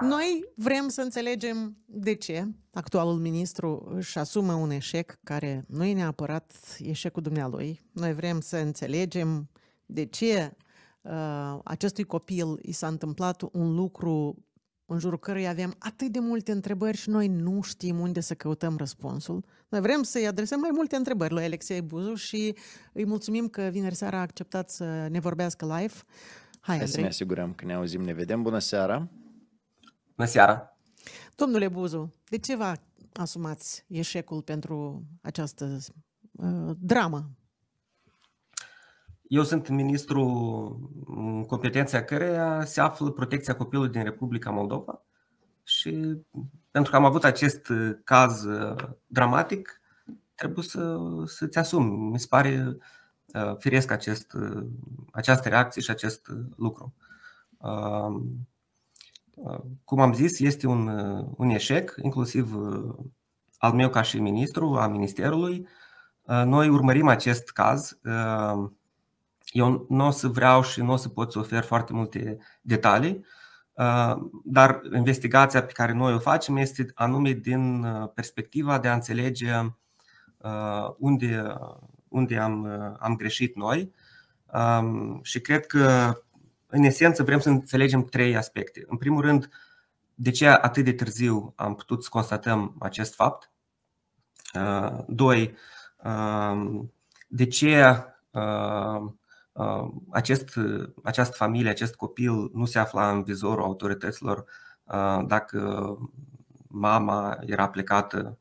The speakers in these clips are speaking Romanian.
Noi vrem să înțelegem de ce actualul ministru își asumă un eșec care nu e neapărat eșecul dumnealui. Noi vrem să înțelegem de ce uh, acestui copil i s-a întâmplat un lucru în jurul căruia avem atât de multe întrebări și noi nu știm unde să căutăm răspunsul. Noi vrem să-i adresăm mai multe întrebări lui Alexei Buzu și îi mulțumim că vineri seara a acceptat să ne vorbească live. Hai, Hai Să ne asigurăm că ne auzim, ne vedem. Bună seara! Bună seara! Domnule Buzu, de ce vă asumați eșecul pentru această uh, dramă? Eu sunt ministru în competența căreia se află protecția copilului din Republica Moldova și pentru că am avut acest caz uh, dramatic, trebuie să, să-ți Mi se pare uh, firesc acest, uh, această reacție și acest lucru cum am zis, este un, un eșec, inclusiv uh, al meu ca și ministru a Ministerului. Uh, noi urmărim acest caz. Uh, eu nu o să vreau și nu o să pot să ofer foarte multe detalii, dar investigația pe care noi o facem este anume din perspectiva de a înțelege unde, unde am, am greșit noi um, și cred că în esență, vrem să înțelegem trei aspecte. În primul rând, de ce atât de târziu am putut să constatăm acest fapt? Uh, doi, uh, de ce uh, acest, această familie, acest copil nu se afla în vizorul autorităților dacă mama era plecată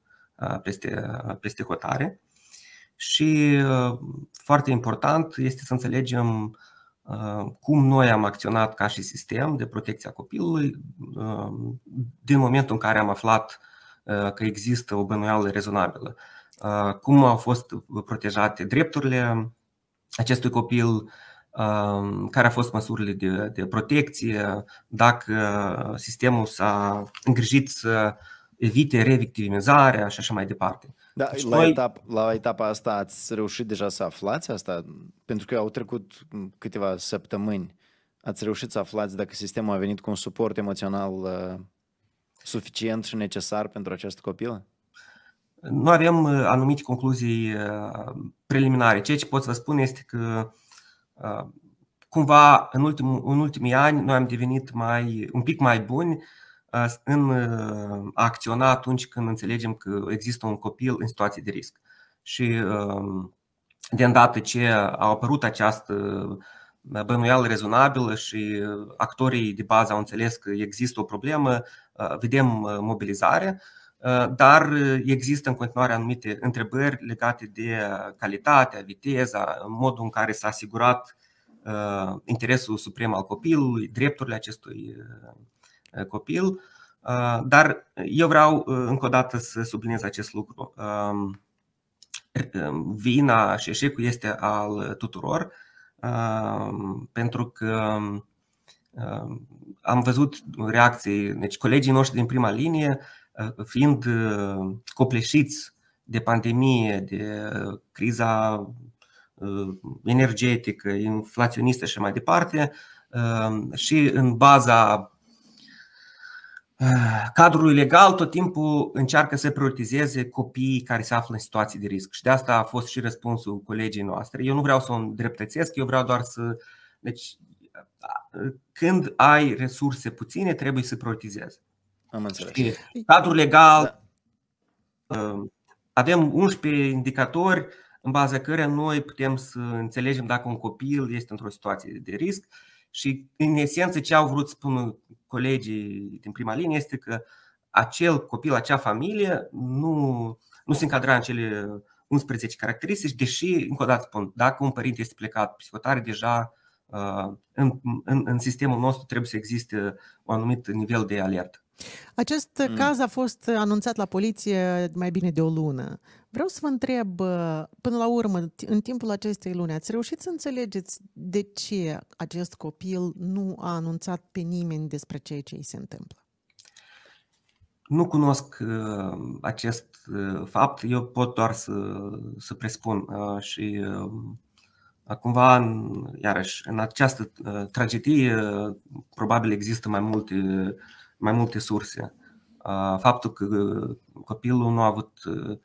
peste, peste hotare. Și foarte important este să înțelegem Uh, cum noi am acționat ca și sistem de protecție a copilului uh, din momentul în care am aflat uh, că există o bănuială rezonabilă. Cum au fost protejate drepturile acestui copil, care au fost măsurile de, de protecție, dacă sistemul s-a îngrijit să evite revictimizarea și așa mai departe. Da, deci la, noi... etap, la etapa asta ați reușit deja să aflați asta? Pentru că au trecut câteva săptămâni. Ați reușit să aflați dacă sistemul a venit cu un suport emoțional uh, suficient și necesar pentru această copilă? Nu avem uh, anumite concluzii uh, preliminare. Ceea ce pot să vă spun este că uh, cumva în, ultim, în ultimii ani noi am devenit mai, un pic mai buni uh, în a uh, acționa atunci când înțelegem că există un copil în situație de risc. Și um, de îndată ce a apărut această bănuială rezonabilă și actorii de bază au înțeles că există o problemă, uh, vedem uh, mobilizare, dar există în continuare anumite întrebări legate de calitatea, viteza, modul în care s-a asigurat interesul suprem al copilului, drepturile acestui Uh, copil. Uh, dar eu vreau uh, încă o dată să subliniez acest lucru. Um, er, um, vina și eșecul este al tuturor, um, pentru că am văzut reacții, deci colegii noștri din prima linie, fiind copleșiți de pandemie, de criza energetică, inflaționistă și mai departe, și în baza Ah, cadrului legal tot timpul încearcă să prioritizeze copiii care se află în situații de risc. Și de asta a fost și răspunsul colegii noastre. Eu nu vreau să o îndreptățesc, eu vreau doar să. Deci, când ai resurse puține, trebuie să prioritizezi. Am înțeles. cadrul legal. Da. Um, avem 11 indicatori în baza căreia noi putem să înțelegem dacă un copil este într-o situație de risc. Și, în esență, ce au vrut spun colegii din prima linie este că acel copil, acea familie nu, nu se încadra în cele 11 caracteristici, deși, încă o dată spun, dacă un părinte este plecat psihotare, deja uh, în, în, în sistemul nostru trebuie să existe un anumit nivel de alertă. Acest mm. caz a fost anunțat la poliție mai bine de o lună. Vreau să vă întreb, până la urmă, în timpul acestei luni, ați reușit să înțelegeți de ce acest copil nu a anunțat pe nimeni despre ceea ce îi se întâmplă? Nu cunosc uh, acest uh, fapt, eu pot doar să, să presupun uh, și um, cumva, în, iarăși, în această uh, tragedie uh, probabil există mai multe uh, mai multe surse. Faptul că uh, copilul nu a avut uh,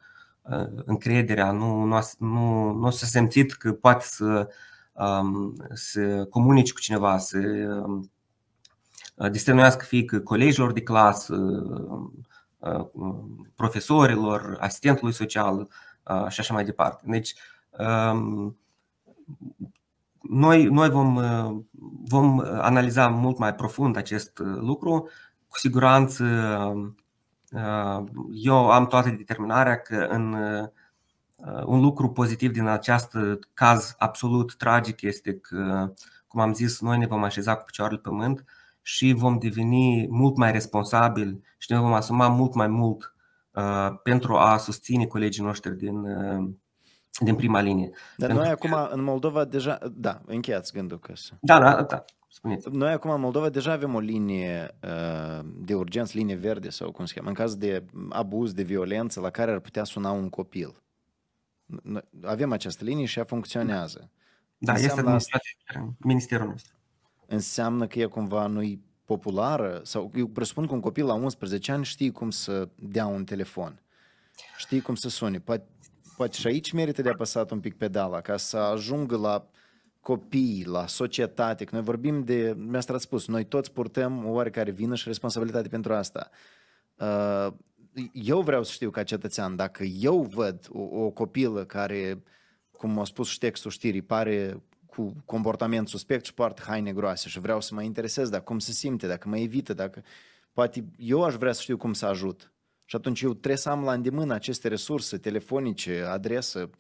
uh, încrederea, nu, nu, nu, nu s-a simțit că poate să, um, să comunice cu cineva, să um, destăinuiască fie că colegilor de clasă, profesorilor, asistentului social și așa mai departe. Deci, um, noi, noi vom, vom analiza mult mai profund acest lucru cu siguranță uh, eu am toată determinarea că în uh, un lucru pozitiv din acest caz absolut tragic este că, cum am zis, noi ne vom așeza cu picioarele pământ și vom deveni mult mai responsabili și ne vom asuma mult mai mult uh, pentru a susține colegii noștri din, din prima linie. Dar Pentru noi că... acum în Moldova deja, da, încheiați gândul că... Da, da, da spuneți Noi acum în Moldova deja avem o linie uh, de urgență, linie verde sau cum se cheamă, în caz de abuz, de violență la care ar putea suna un copil. Noi avem această linie și ea funcționează. Da, înseamnă este administrată ministerul nostru. Înseamnă că e cumva nu populară sau eu presupun că un copil la 11 ani știe cum să dea un telefon. Știi cum să sune. Poate, poate și aici merită de apăsat un pic pedala ca să ajungă la copiii, la societate, că noi vorbim de, mi-a spus, noi toți purtăm o oarecare vină și responsabilitate pentru asta. Uh, eu vreau să știu ca cetățean, dacă eu văd o, o copilă care, cum a spus și textul știrii, pare cu comportament suspect și poartă haine groase și vreau să mă interesez dacă cum se simte, dacă mă evită, dacă poate eu aș vrea să știu cum să ajut. Și atunci eu trebuie să am la îndemână aceste resurse telefonice, adresă,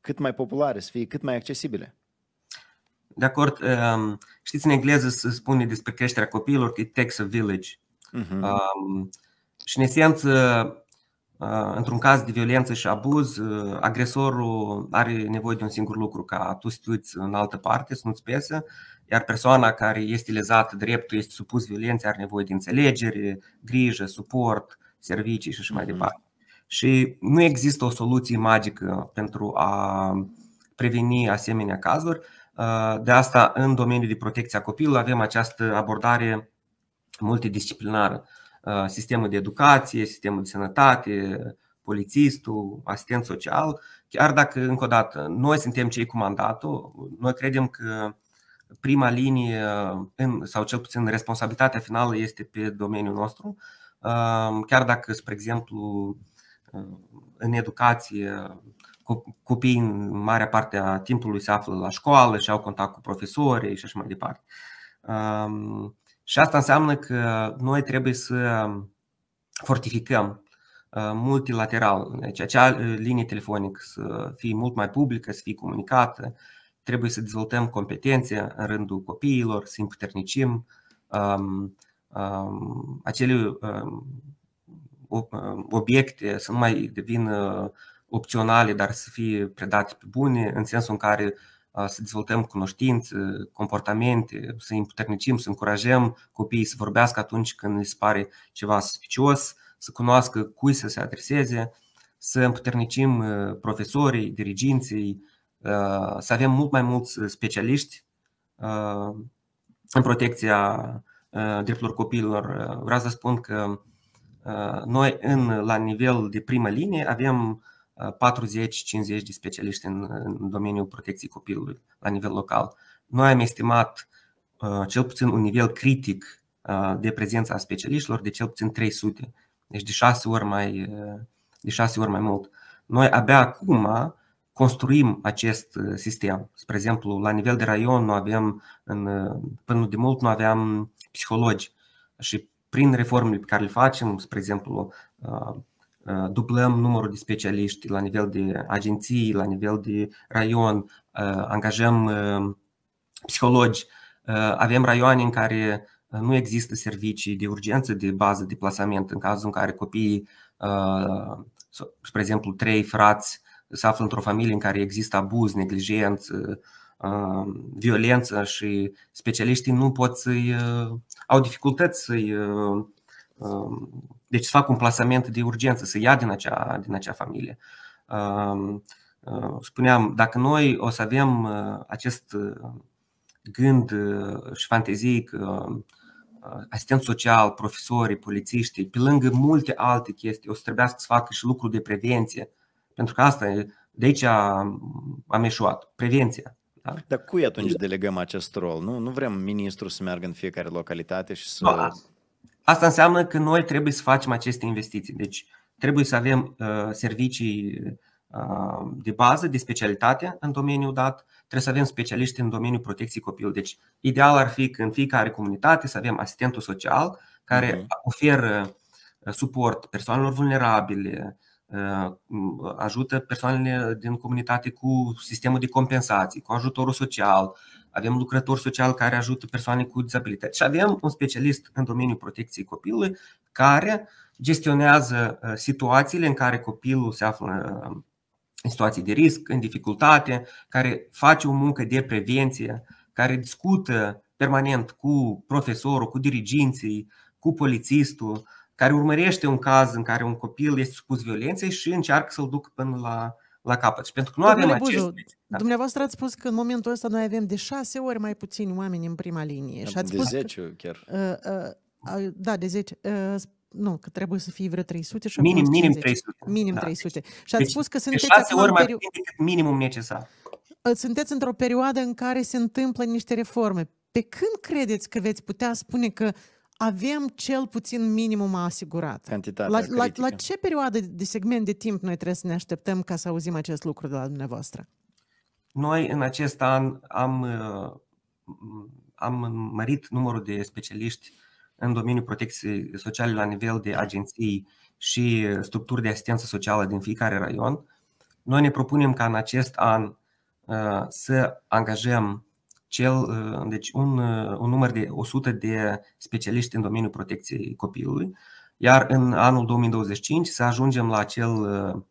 cât mai populare, să fie cât mai accesibile de acord, um, știți, în engleză se spune despre creșterea copiilor că it takes a village. Uh-huh. Um, și, în esență, uh, într-un caz de violență și abuz, uh, agresorul are nevoie de un singur lucru, ca tu să în altă parte, să nu-ți pese, iar persoana care este lezată dreptul, este supus violenței, are nevoie de înțelegere, grijă, suport, servicii și așa mai mhm. departe. Și nu există o soluție magică pentru a preveni asemenea cazuri. Ah, de asta, în domeniul de protecție a copilului, avem această abordare multidisciplinară. Ah, sistemul de educație, sistemul de sănătate, polițistul, asistent social, chiar dacă, încă o dată, noi suntem cei cu mandatul, noi credem că prima linie, în, sau cel puțin responsabilitatea finală, este pe domeniul nostru. Ah, chiar dacă, spre exemplu, în educație copiii în marea parte a timpului se află la școală și au contact cu profesorii și așa mai departe. Și asta înseamnă că noi trebuie să fortificăm uh, multilateral, deci acea uh, linie telefonică să fie mult mai publică, să fie comunicată, trebuie să dezvoltăm competențe în rândul copiilor, să împuternicim um, um, acele um, uh, obiecte să nu mai devină opționale, dar să fie predate pe bune, în sensul în care să dezvoltăm cunoștințe, comportamente, să împuternicim, să încurajăm copiii să vorbească atunci când îi se pare ceva suspicios, să cunoască cui să se adreseze, să împuternicim profesorii, diriginții, să avem mult mai mulți specialiști în protecția drepturilor copiilor. Vreau să spun că noi în, la nivel de primă linie avem 40-50 de specialiști în, în domeniul protecției copilului la nivel local. Noi am estimat uh, cel puțin un nivel critic uh, de prezența a specialiștilor de cel puțin 300, deci de 6 ori mai, uh, de 6 ori mai mult. Noi abia acum construim acest sistem. Spre exemplu, la nivel de raion, nu avem, în, până de mult, nu aveam psihologi și prin reformele pe care le facem, spre exemplu, dublăm numărul de specialiști la nivel de agenții, la nivel de raion, angajăm psihologi, avem raioane în care nu există servicii de urgență de bază de plasament în cazul în care copiii, spre exemplu, trei frați se află într-o familie în care există abuz, neglijență, violență și specialiștii nu pot să-i au dificultăți să-i deci să fac un plasament de urgență, să ia din acea, din acea familie. Spuneam, dacă noi o să avem uh, acest uh, gând uh, și fantezie că asistent social, profesorii, polițiștii, pe lângă multe alte chestii, o să trebuiască să facă și lucruri de prevenție. Pentru că asta e, de aici am ieșuat, prevenția. Da? Dar cui atunci delegăm acest rol? Nu, nu vrem ministru să meargă în fiecare localitate și să... No, Asta înseamnă că noi trebuie să facem aceste investiții. Deci trebuie să avem uh, servicii uh, de bază, de specialitate în domeniul dat, trebuie să avem specialiști în domeniul protecției copilului. Deci ideal ar fi că în fiecare comunitate să avem asistentul social care uh-huh. oferă uh, suport persoanelor vulnerabile, uh, ajută persoanele din comunitate cu sistemul de compensații, cu ajutorul social, avem lucrător social care ajută persoane cu dizabilități și avem un specialist în domeniul protecției copilului care gestionează uh, situațiile în care copilul se află uh, în situații de risc, în dificultate, care face o muncă de prevenție, care discută permanent cu profesorul, cu diriginții, cu polițistul, care urmărește un caz în care un copil este supus violenței și încearcă să-l ducă până la la capăt. Și pentru că nu Domnule avem Buzu, acest... Da. Dumneavoastră ați spus că în momentul ăsta noi avem de șase ori mai puțini oameni în prima linie. Și da, ați de spus zece, că, chiar. Uh, uh, uh, da, de zece. Uh, nu, că trebuie să fie vreo 300 și minim, minim 300. Minim da. 300. Și ați deci, spus că sunteți de șase ori mai perio... puțin decât minimum necesar. Uh, sunteți într-o perioadă în care se întâmplă niște reforme. Pe când credeți că veți putea spune că avem cel puțin minimum asigurat. Cantitatea la, la, la ce perioadă de segment de timp noi trebuie să ne așteptăm ca să auzim acest lucru de la dumneavoastră? Noi în acest an am, uh, am mărit numărul de specialiști în domeniul protecției sociale la nivel de agenții și structuri de asistență socială din fiecare raion. Noi ne propunem ca în acest an uh, să angajăm cel, uh, deci un, uh, un număr de 100 de specialiști în domeniul protecției copilului, iar în anul 2025 să ajungem la acel uh,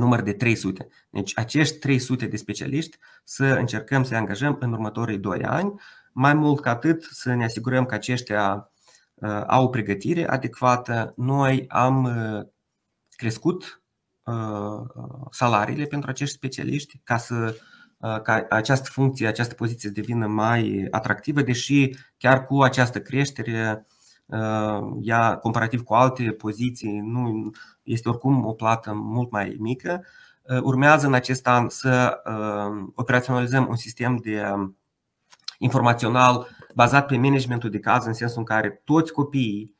număr de 300. Deci acești 300 de specialiști să încercăm să-i angajăm în următorii 2 ani, mai mult ca atât să ne asigurăm că aceștia au o pregătire adecvată. Noi am crescut salariile pentru acești specialiști ca să Uh, ca această funcție, această poziție să devină mai atractivă, deși chiar cu această creștere, uh, ea, comparativ cu alte poziții, nu este oricum o plată mult mai mică. Uh, urmează în acest an să operaționalizăm un sistem de um, informațional bazat pe managementul de caz, în sensul în care toți copiii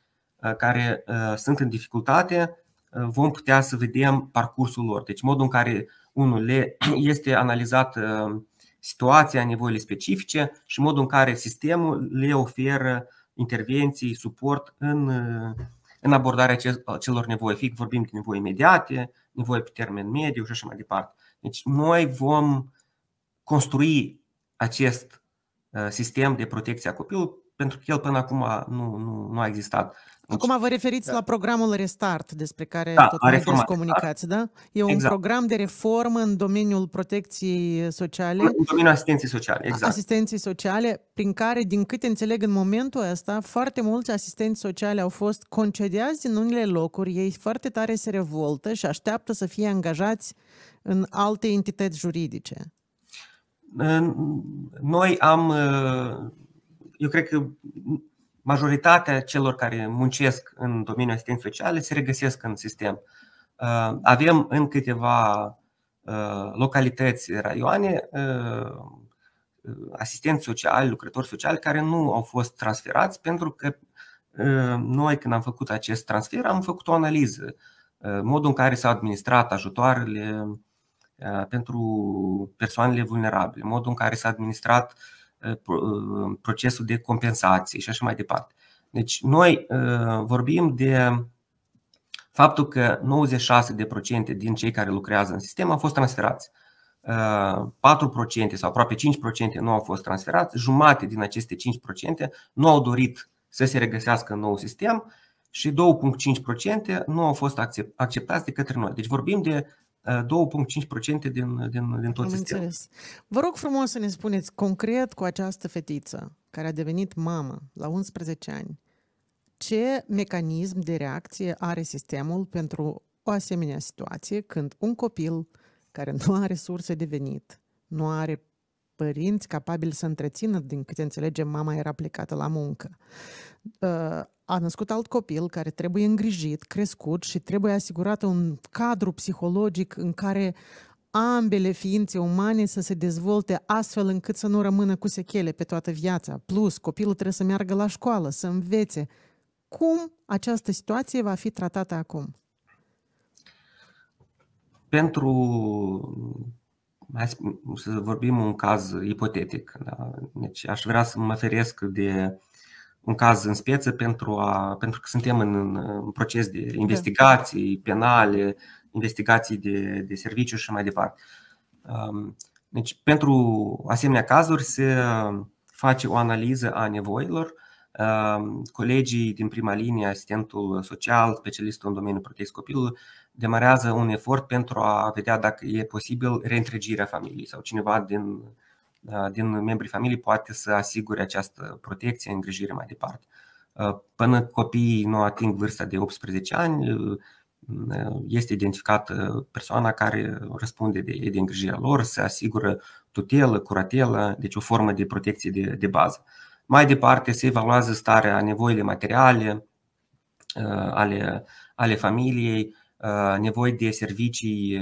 care sunt în dificultate Ă, vom putea să vedem parcursul lor. Deci modul în care unul le este analizat ă, situația, nevoile specifice și modul în care sistemul le oferă intervenții, suport în, ă, în abordarea celor nevoi, fie vorbim de nevoi imediate, nevoi pe termen mediu și așa mai departe. Deci noi vom construi acest sistem de protecție a copilului pentru că el până acum nu, nu, nu a existat. Deci- Acum vă referiți da. la programul Restart, despre care da, tot mai comunicați, da. da? E un exact. program de reformă în domeniul protecției sociale. În domeniul asistenței sociale, exact. Asistenței sociale, prin care, din câte înțeleg în momentul ăsta, foarte mulți asistenți sociale au fost concediați din unele locuri, ei foarte tare se revoltă și așteaptă să fie angajați în alte entități juridice. Noi am... Eu cred că majoritatea celor care muncesc în domeniul asistenței sociale se regăsesc în sistem. Uh, avem în câteva uh, localități raioane uh, asistenți sociali, lucrători sociali care nu au fost transferați pentru că noi când am făcut acest transfer am făcut o analiză, modul în care s-au administrat ajutoarele pentru persoanele vulnerabile, modul în care s-a administrat Eh, eh, procesul de compensație și așa mai departe. Deci noi eh, vorbim de faptul că 96% din cei care lucrează în sistem au fost transferați. 4% sau aproape 5% nu au fost transferați, jumate din aceste 5% nu au dorit să se regăsească în nou sistem și 2,5% nu au fost acceptați de către noi. Deci vorbim de 2,5% din, din, din tot sistemul. Vă rog frumos să ne spuneți concret cu această fetiță care a devenit mamă la 11 ani, ce mecanism de reacție are sistemul pentru o asemenea situație când un copil care nu are resurse de venit, nu are părinți capabili să întrețină, din câte înțelegem, mama era plecată la muncă, ă, a născut alt copil care trebuie îngrijit, crescut și trebuie asigurat un cadru psihologic în care ambele ființe umane să se dezvolte astfel încât să nu rămână cu sechele pe toată viața. Plus, copilul trebuie să meargă la școală, să învețe. Cum această situație va fi tratată acum? Pentru hai să vorbim un caz ipotetic. Da? Deci aș vrea să mă feresc de un caz în speță pentru, a, pentru că suntem în, în proces de da. investigații penale, investigații de, de serviciu și mai departe. Um, deci, pentru asemenea cazuri se face o analiză a nevoilor. Um, colegii din prima linie, asistentul social, specialistul în domeniul protecției copilului, demarează un efort pentru a vedea dacă e posibil reîntregirea familiei sau cineva din Uh, din membrii familiei poate să asigure această protecție, îngrijire mai departe. Uh, până copiii nu ating vârsta de 18 ani, uh, este identificată persoana care răspunde de, de îngrijirea lor, se asigură tutelă, curatelă, deci o formă de protecție de, de bază. Mai departe se evaluează starea, nevoile materiale ale, ale familiei, nevoi de servicii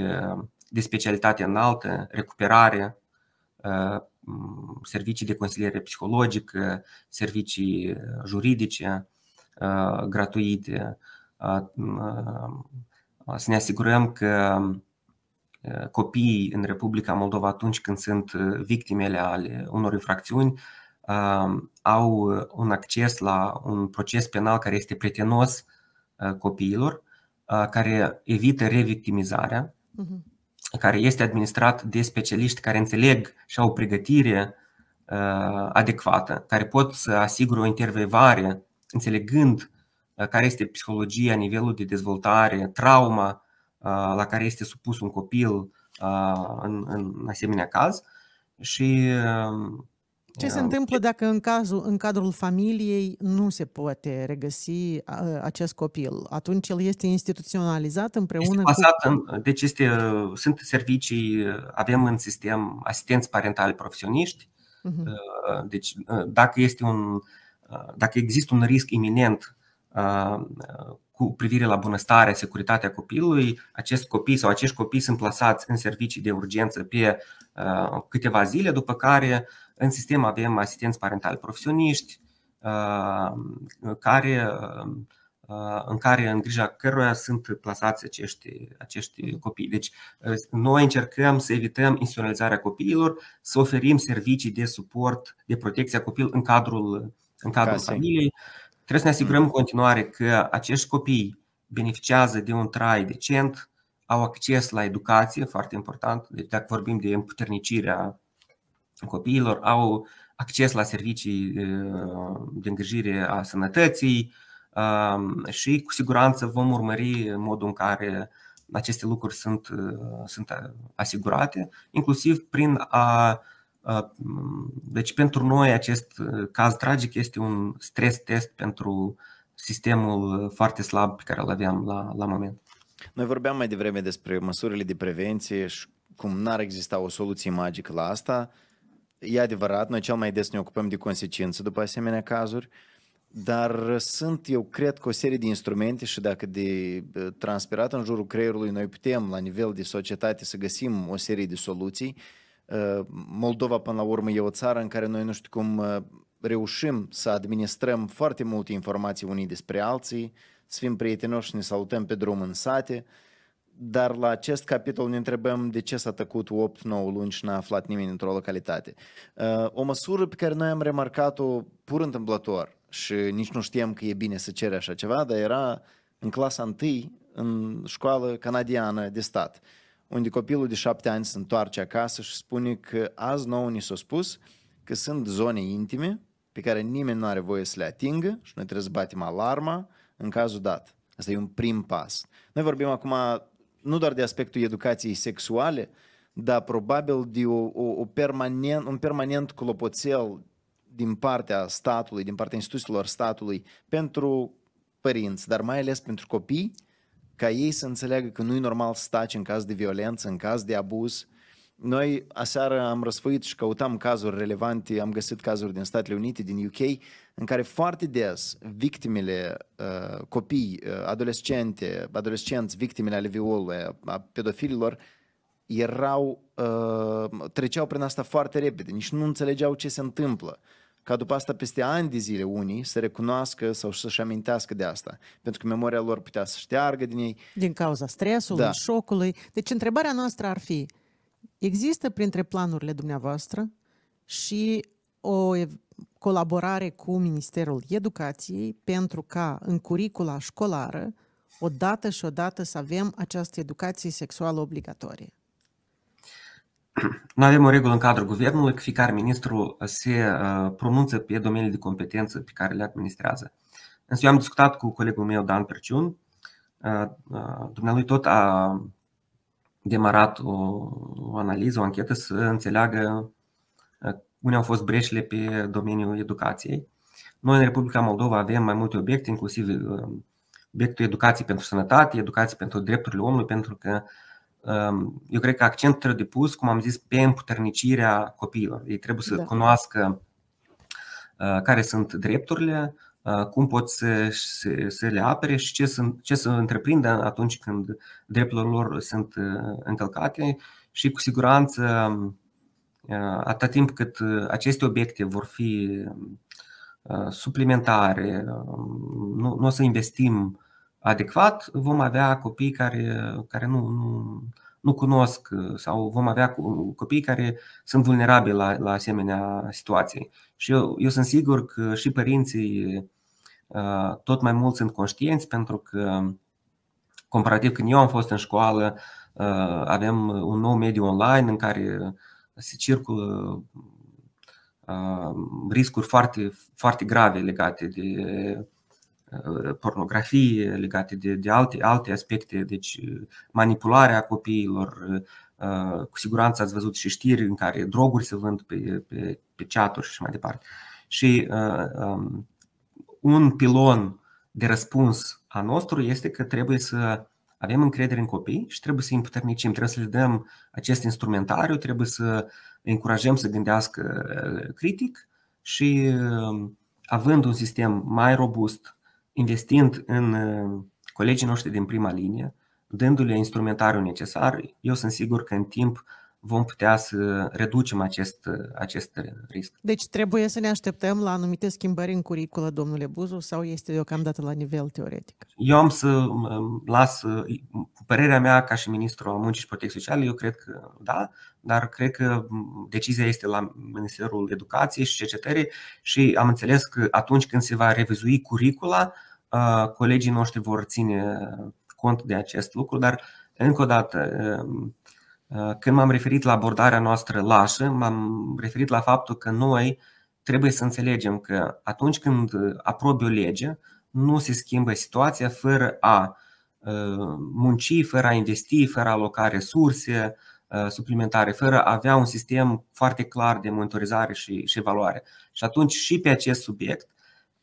de specialitate înaltă, recuperare, servicii de consiliere psihologică, servicii juridice gratuite, să ne asigurăm că copiii în Republica Moldova atunci când sunt victimele ale unor infracțiuni au un acces la un proces penal care este prietenos copiilor, care evită revictimizarea. Uh-huh care este administrat de specialiști care înțeleg și au pregătire uh, adecvată, care pot să asigure o intervevare înțelegând uh, care este psihologia, nivelul de dezvoltare, trauma uh, la care este supus un copil în, în asemenea caz și ce se întâmplă dacă în, cazul, în cadrul familiei nu se poate regăsi acest copil? Atunci el este instituționalizat împreună este cu... În, deci este, sunt servicii, avem în sistem asistenți parentali profesioniști. Uh-huh. Deci uh, dacă, este un, uh, dacă există un risc iminent uh, cu privire la bunăstare, securitatea copilului, acest copii sau acești copii sunt plasați în servicii de urgență pe uh, câteva zile, după care în sistem avem asistenți parentali profesioniști, uh, care, uh, în care în grija căruia sunt plasați acești, acești mm-hmm. copii. Deci noi încercăm să evităm instituționalizarea copiilor, să oferim servicii de suport, de protecție a copil în cadrul, în cadrul Casei. familiei. Trebuie să ne asigurăm în continuare că acești copii beneficiază de un trai decent, au acces la educație, foarte important, deci dacă vorbim de împuternicirea copiilor, au acces la servicii de îngrijire a sănătății și cu siguranță vom urmări modul în care aceste lucruri sunt, sunt asigurate, inclusiv prin a deci pentru noi acest uh, caz tragic este un stres test pentru sistemul uh, foarte slab pe care îl aveam la, la moment. Noi vorbeam mai devreme despre măsurile de prevenție și cum n-ar exista o soluție magică la asta. E adevărat, noi cel mai des ne ocupăm de consecință după asemenea cazuri, dar sunt, eu cred, că o serie de instrumente și dacă de uh, transpirat în jurul creierului noi putem, la nivel de societate, să găsim o serie de soluții, uh, Ă, Moldova până la urmă e o țară în care noi nu știu cum ă, reușim să administrăm foarte multe informații unii despre alții, să fim prietenoși și ne salutăm pe drum în sate, dar la acest capitol ne întrebăm de ce s-a tăcut 8-9 luni și n-a aflat nimeni într-o localitate. Ă, o măsură pe care noi am remarcat-o pur întâmplător și nici nu știam că e bine să cere așa ceva, dar era în clasa 1 în școală canadiană de stat unde copilul de șapte ani se întoarce acasă și spune că azi nouă ni s-a spus că sunt zone intime pe care nimeni nu are voie să le atingă și noi trebuie să batem alarma în cazul dat. Asta e un prim pas. Noi vorbim acum nu doar de aspectul educației sexuale, dar probabil de o, o, o permanent, un permanent clopoțel din partea statului, din partea instituțiilor statului pentru părinți, dar mai ales pentru copii, ca ei să înțeleagă că nu e normal să taci în caz de violență, în caz de abuz. Noi aseară am răsfăit și căutam cazuri relevante, am găsit cazuri din Statele Unite, din UK, în care foarte des victimele, uh, copii, uh, adolescente, adolescenți, victimele ale violului, a pedofililor, erau, uh, treceau prin asta foarte repede, nici nu înțelegeau ce se întâmplă ca după asta peste ani de zile unii să recunoască sau să-și amintească de asta, pentru că memoria lor putea să șteargă din ei. Din cauza stresului, da. șocului. Deci întrebarea noastră ar fi, există printre planurile dumneavoastră și o colaborare cu Ministerul Educației pentru ca în curicula școlară odată și odată să avem această educație sexuală obligatorie. Noi avem o regulă în cadrul guvernului că fiecare ministru se uh, pronunță pe domeniile de competență pe care le administrează. Însă eu am discutat cu colegul meu, Dan Perciun. Uh, uh, dumnealui tot a demarat o, o analiză, o anchetă să înțeleagă unde au fost breșile pe domeniul educației. Noi în Republica Moldova avem mai multe obiecte, inclusiv obiectul educației pentru sănătate, educație pentru drepturile omului, pentru că uh, eu cred că accentul trebuie pus, cum am zis, pe împuternicirea copiilor. Ei trebuie să da. cunoască care sunt drepturile, cum pot să, să le apere și ce, sunt, ce să întreprindă atunci când drepturile lor sunt încălcate și cu siguranță atâta timp cât aceste obiecte vor fi suplimentare, nu, nu o să investim adecvat, vom avea copii care, care nu, nu, nu cunosc uh, sau vom avea copii care sunt vulnerabili la, la asemenea situații. Și eu, eu sunt sigur că și părinții uh, tot mai mult sunt conștienți pentru că, comparativ când eu am fost în școală, uh, avem un nou mediu online în care se circulă riscuri foarte, foarte grave legate de Uh, pornografie, legate de, de alte, alte aspecte, deci uh, manipularea copiilor, uh, cu siguranță ați văzut și știri în care droguri se vând pe, pe, pe chaturi și mai departe. Și um, un pilon de răspuns a nostru este că trebuie să avem încredere în copii și trebuie să îi împuternicim, trebuie să le dăm acest instrumentariu, trebuie să îi încurajăm să gândească critic și având un sistem mai robust, investind în uh, colegii noștri din prima linie, dându-le instrumentariul necesar, eu sunt sigur că în timp vom putea să reducem acest, uh, acest risc. Deci trebuie să ne așteptăm la anumite schimbări în curiculă, domnule Buzu, sau este deocamdată la nivel teoretic? Eu am să um, las, cu uh, părerea mea ca și ministru al muncii și protecției sociale, eu cred că da, dar cred că decizia este la Ministerul Educației și Cercetării și am înțeles că atunci când se va revizui curicula, uh, colegii noștri vor ține cont de acest lucru, dar încă o dată, um, uh, când m-am referit la abordarea noastră lașă, m-am referit la faptul că noi trebuie să înțelegem că atunci când aprobi o lege, nu se schimbă situația fără a uh, munci, fără a investi, fără a aloca resurse, Uh, suplimentare, fără a avea un sistem foarte clar de monitorizare și, și evaluare. Și atunci și pe acest subiect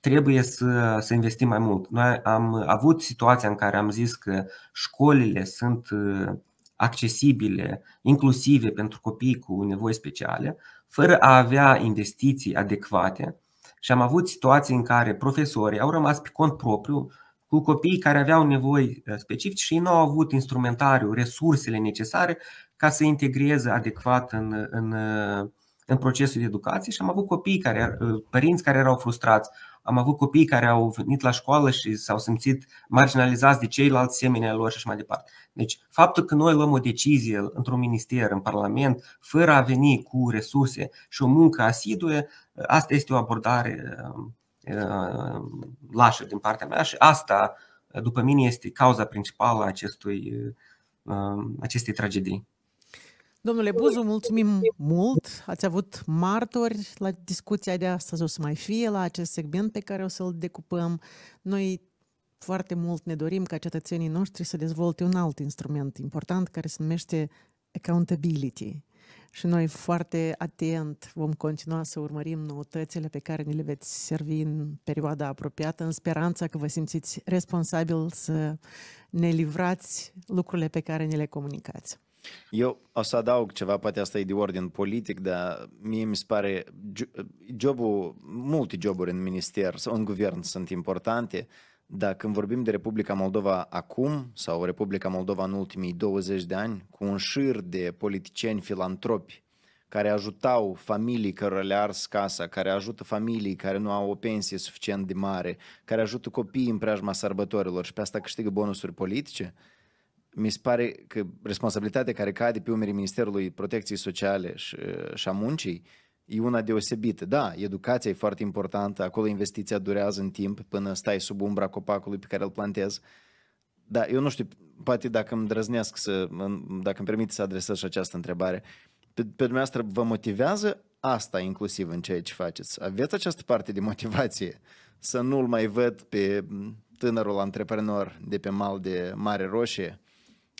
trebuie să, să investim mai mult. Noi am avut situația în care am zis că școlile sunt uh, accesibile, inclusive pentru copii cu nevoi speciale, fără a avea investiții adecvate. Și am avut situații în care profesorii au rămas pe cont propriu cu copii care aveau nevoi uh, specifice și nu au avut instrumentariu, resursele necesare ca să integreze adecvat în, în, în procesul de educație și am avut copii care, părinți care erau frustrați, am avut copii care au venit la școală și s-au simțit marginalizați de ceilalți semenea lor și așa mai departe. Deci, faptul că noi luăm o decizie într-un minister, în Parlament, fără a veni cu resurse și o muncă asiduie, asta este o abordare uh, lașă din partea mea și asta, după mine, este cauza principală a acestui, uh, acestei tragedii. Domnule Buzu, mulțumim mult! Ați avut martori la discuția de astăzi, o să mai fie la acest segment pe care o să-l decupăm. Noi foarte mult ne dorim ca cetățenii noștri să dezvolte un alt instrument important care se numește accountability. Și noi foarte atent vom continua să urmărim noutățile pe care ni le veți servi în perioada apropiată, în speranța că vă simțiți responsabil să ne livrați lucrurile pe care ni le comunicați. Eu o să adaug ceva, poate asta e de ordin politic, dar mie mi se pare jobul, multe joburi în minister sau în guvern sunt importante, dar când vorbim de Republica Moldova acum sau Republica Moldova în ultimii 20 de ani, cu un șir de politicieni filantropi care ajutau familii care le ars casa, care ajută familii care nu au o pensie suficient de mare, care ajută copiii în preajma sărbătorilor și pe asta câștigă bonusuri politice, mi se pare că responsabilitatea care cade pe umerii Ministerului Protecției Sociale și, și a Muncii e una deosebită. Da, educația e foarte importantă, acolo investiția durează în timp până stai sub umbra copacului pe care îl plantezi. Da, eu nu știu, poate dacă îmi drăznesc să, dacă îmi permite să adresez și această întrebare, pe, pe dumneavoastră vă motivează asta inclusiv în ceea ce faceți? Aveți această parte de motivație să nu-l mai văd pe tânărul antreprenor de pe mal de Mare Roșie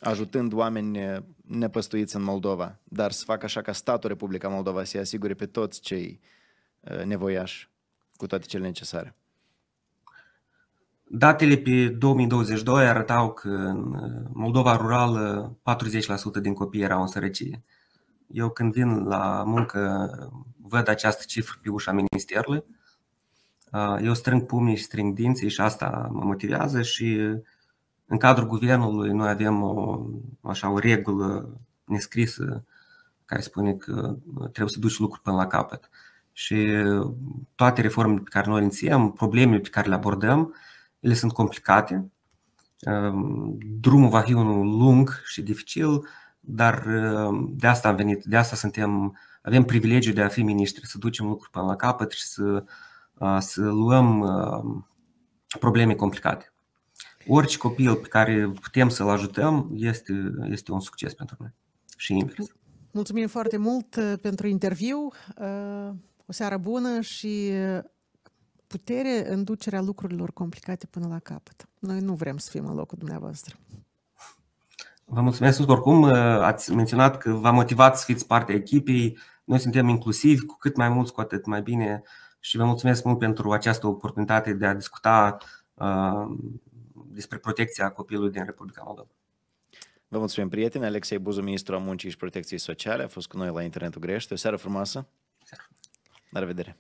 ajutând oameni eh, nepăstuiți în Moldova, dar să facă așa ca statul Republica Moldova să-i asigure pe toți cei eh, nevoiași cu toate cele necesare. Datele pe 2022 arătau că în eh, Moldova rurală 40% din copii erau în sărăcie. Eu când vin la muncă văd această cifră pe ușa ministerului. Ah, eu strâng pumnii și strâng dinții și asta mă motivează și în cadrul guvernului noi avem o, așa, o regulă nescrisă care spune că trebuie să duci lucruri până la capăt. Și toate reformele pe care noi le înțeam, problemele pe care le abordăm, ele sunt complicate. Ehm, drumul va fi unul lung și dificil, dar ehm, de asta am venit, de asta suntem, avem privilegiul de a fi miniștri, să ducem lucruri până la capăt și să, să luăm ehm, probleme complicate orice copil pe care putem să-l ajutăm este, este un succes pentru noi și invers. Mulțumim foarte mult uh, pentru interviu. Uh, o seară bună și uh, putere în ducerea lucrurilor complicate până la capăt. Noi nu vrem să fim în locul dumneavoastră. Vă mulțumesc Oricum, ați menționat că v-a motivat să fiți parte a echipei. Noi suntem inclusivi, cu cât mai mulți, cu atât mai bine. Și vă mulțumesc mult pentru această oportunitate de a discuta uh, despre protecția copilului din Republica Moldova. Vă mulțumim, prieteni. Alexei Buzu, ministrul Muncii și Protecției Sociale, a fost cu noi la Internetul Grește. O seară frumoasă! La revedere!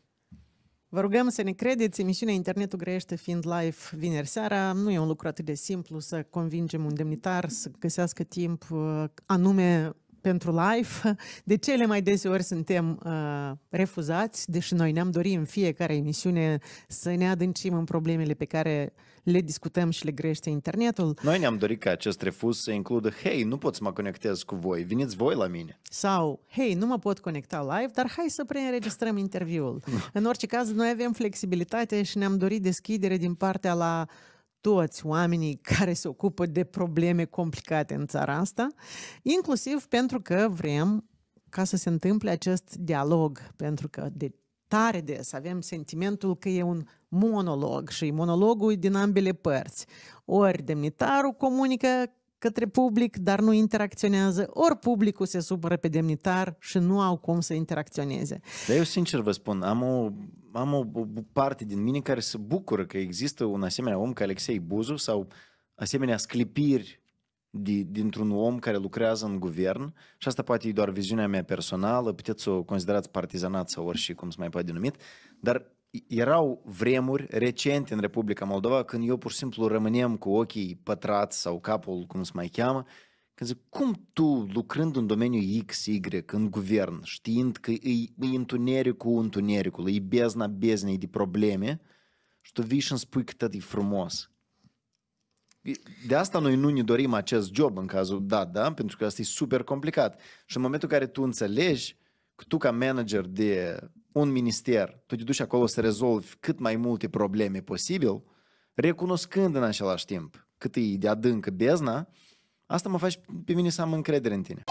Vă rugăm să ne credeți, emisiunea Internetul Grește fiind live vineri seara, nu e un lucru atât de simplu să convingem un demnitar să găsească timp uh, anume pentru live. De cele mai deseori suntem uh, refuzați, deși noi ne-am dorit în fiecare emisiune să ne adâncim în problemele pe care le discutăm și le grește internetul. Noi ne-am dorit ca acest refuz să includă, hei, nu pot să mă conectez cu voi, veniți voi la mine. Sau, hei, nu mă pot conecta live, dar hai să preînregistrăm interviul. în orice caz, noi avem flexibilitate și ne-am dorit deschidere din partea la uh, toți oamenii care se ocupă de probleme complicate în țara asta, inclusiv pentru că vrem ca să se întâmple acest dialog, pentru că de tare des avem sentimentul că e un monolog și monologul din ambele părți. Ori demnitarul comunică către public, dar nu interacționează, ori publicul se supără pe demnitar și nu au cum să interacționeze. Dar eu sincer vă spun, am o, am o parte din mine care se bucură că există un asemenea om ca Alexei Buzu sau asemenea sclipiri dintr-un om care lucrează în guvern și asta poate e doar viziunea mea personală, puteți să o considerați partizanat sau orice cum se mai poate denumit, dar erau vremuri recente în Republica Moldova când eu pur și simplu rămâneam cu ochii pătrați sau capul, cum se mai cheamă, când zic, cum tu, lucrând în domeniul X, Y, în guvern, știind că e, e întunericul întunericul, e bezna beznei de probleme, și tu vii și îmi spui cât e frumos. De asta noi nu ne dorim acest job în cazul, da, da, pentru că asta e super complicat. Și în momentul în care tu înțelegi că tu ca manager de un minister, tu te duci acolo să rezolvi cât mai multe probleme posibil, recunoscând în același timp cât e de adâncă bezna, asta mă faci pe mine să am încredere în tine.